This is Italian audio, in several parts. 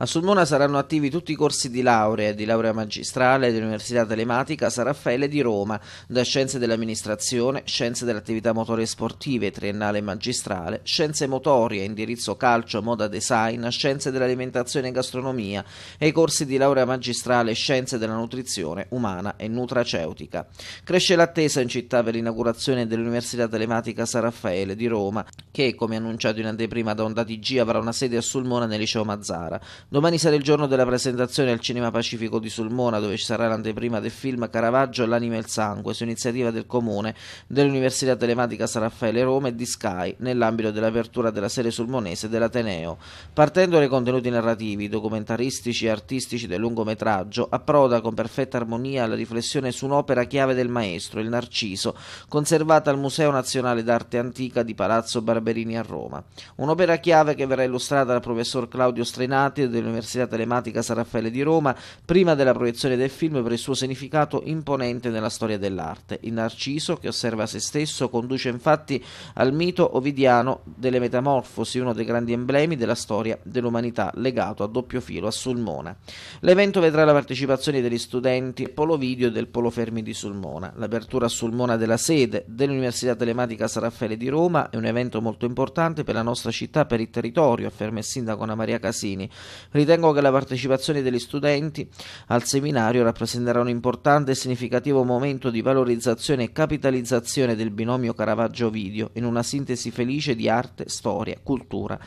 A Sulmona saranno attivi tutti i corsi di laurea e di laurea magistrale dell'Università Telematica San Raffaele di Roma, da Scienze dell'Amministrazione, Scienze dell'Attività Motorie Sportive, triennale e magistrale, Scienze Motorie, indirizzo calcio, moda design, Scienze dell'Alimentazione e Gastronomia e i corsi di laurea magistrale Scienze della Nutrizione Umana e Nutraceutica. Cresce l'attesa in città per l'inaugurazione dell'Università Telematica San Raffaele di Roma, che, come annunciato in anteprima da Onda TG, avrà una sede a Sulmona nel liceo Mazzara. Domani sarà il giorno della presentazione al Cinema Pacifico di Sulmona, dove ci sarà l'anteprima del film Caravaggio, l'anima e il sangue, su iniziativa del Comune, dell'Università Telematica San Raffaele Roma e di Sky, nell'ambito dell'apertura della serie sulmonese dell'Ateneo. Partendo dai contenuti narrativi, documentaristici e artistici del lungometraggio, approda con perfetta armonia la riflessione su un'opera chiave del maestro, il Narciso, conservata al Museo Nazionale d'Arte Antica di Palazzo Barberini a Roma. Un'opera chiave che verrà illustrata dal professor Claudio Strenati Del dell'Università Telematica San Raffaele di Roma prima della proiezione del film per il suo significato imponente nella storia dell'arte. Il Narciso, che osserva se stesso, conduce infatti al mito ovidiano delle metamorfosi, uno dei grandi emblemi della storia dell'umanità, legato a doppio filo a Sulmona. L'evento vedrà la partecipazione degli studenti Polo Video e del Polo Fermi di Sulmona. L'apertura a Sulmona della sede dell'Università Telematica San Raffaele di Roma è un evento molto importante per la nostra città, per il territorio, afferma il sindaco Anna Maria Casini. Ritengo che la partecipazione degli studenti al seminario rappresenterà un importante e significativo momento di valorizzazione e capitalizzazione del binomio Caravaggio-Video in una sintesi felice di arte, storia, cultura,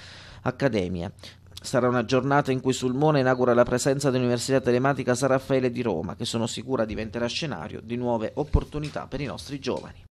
accademia. Sarà una giornata in cui Sulmone inaugura la presenza dell'Università Telematica San Raffaele di Roma, che sono sicura diventerà scenario di nuove opportunità per i nostri giovani.